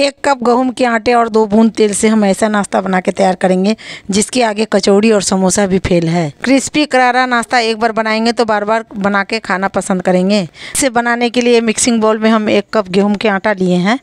एक कप गेहूं के आटे और दो बूंद तेल से हम ऐसा नाश्ता बना के तैयार करेंगे जिसके आगे कचौड़ी और समोसा भी फेल है क्रिस्पी करारा नाश्ता एक बार बनाएंगे तो बार बार बना के खाना पसंद करेंगे इसे बनाने के लिए मिक्सिंग बाउल में हम एक कप गेहूँ के आटा लिए हैं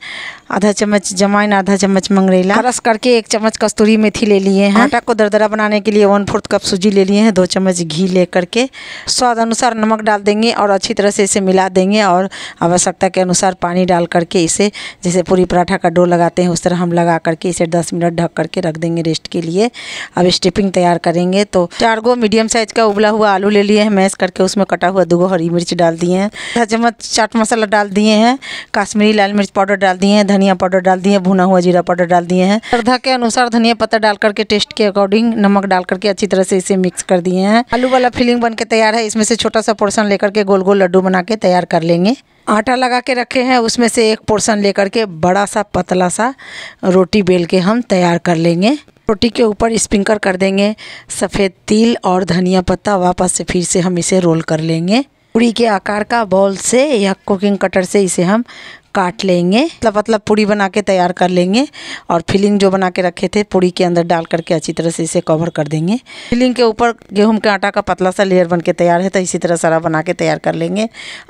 आधा चम्मच जमाइन आधा चम्मच मंगरेला रस करके एक चम्मच कस्तूरी मेथी ले लिए हैं आटा को दरदरा बनाने के लिए वन फोर्थ कप सूजी ले लिए हैं दो चम्मच घी ले करके स्वाद अनुसार नमक डाल देंगे और अच्छी तरह से इसे मिला देंगे और आवश्यकता के अनुसार पानी डाल करके इसे जैसे पूरी पराठा का डो लगाते हैं उस तरह हम लगा करके इसे दस मिनट ढक करके रख देंगे रेस्ट के लिए अब स्टिपिंग तैयार करेंगे तो चार गो मीडियम साइज का उबला हुआ आलू ले लिए हैं मैश करके उसमें कटा हुआ दो हरी मिर्च डाल दिए हैं आधा चम्मच चाट मसाला डाल दिए हैं काश्मीरी लाल मिर्च पाउडर डाल दिए हैं धनिया पाउडर डाल दिए हैं भुना हुआ जीरा पाउडर डाल दिए हैं श्रद्धा के अनुसार धनिया पत्ता डाल करके टेस्ट के अकॉर्डिंग नमक डाल करके अच्छी तरह से इसे मिक्स कर दिए हैं आलू वाला फिलिंग बन तैयार है इसमें से छोटा सा पोर्सन लेकर के गोल गोल लड्डू बना के तैयार कर लेंगे आटा लगा के रखे हैं उसमें से एक पोर्शन लेकर के बड़ा सा पतला सा रोटी बेल के हम तैयार कर लेंगे रोटी के ऊपर स्प्रिंकर कर देंगे सफ़ेद तिल और धनिया पत्ता वापस से फिर से हम इसे रोल कर लेंगे पूरी के आकार का बॉल से या कुकिंग कटर से इसे हम काट लेंगे मतलब मतलब पूड़ी बना के तैयार कर लेंगे और फिलिंग जो बना के रखे थे पूड़ी के अंदर डाल करके अच्छी तरह से इसे कवर कर देंगे फिलिंग के ऊपर गेहूं के आटा का पतला सा लेयर बन के तैयार है तो इसी तरह सारा बना के तैयार कर लेंगे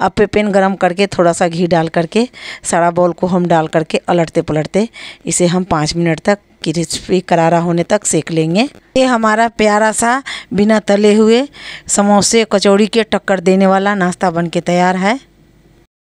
अब पे पेन गर्म करके थोड़ा सा घी डाल करके सारा बॉल को हम डाल करके अलटते पलटते इसे हम पाँच मिनट तक क्रिस्पी करारा होने तक सेक लेंगे ये हमारा प्यारा सा बिना तले हुए समोसे कचौड़ी के टक्कर देने वाला नाश्ता बन के तैयार है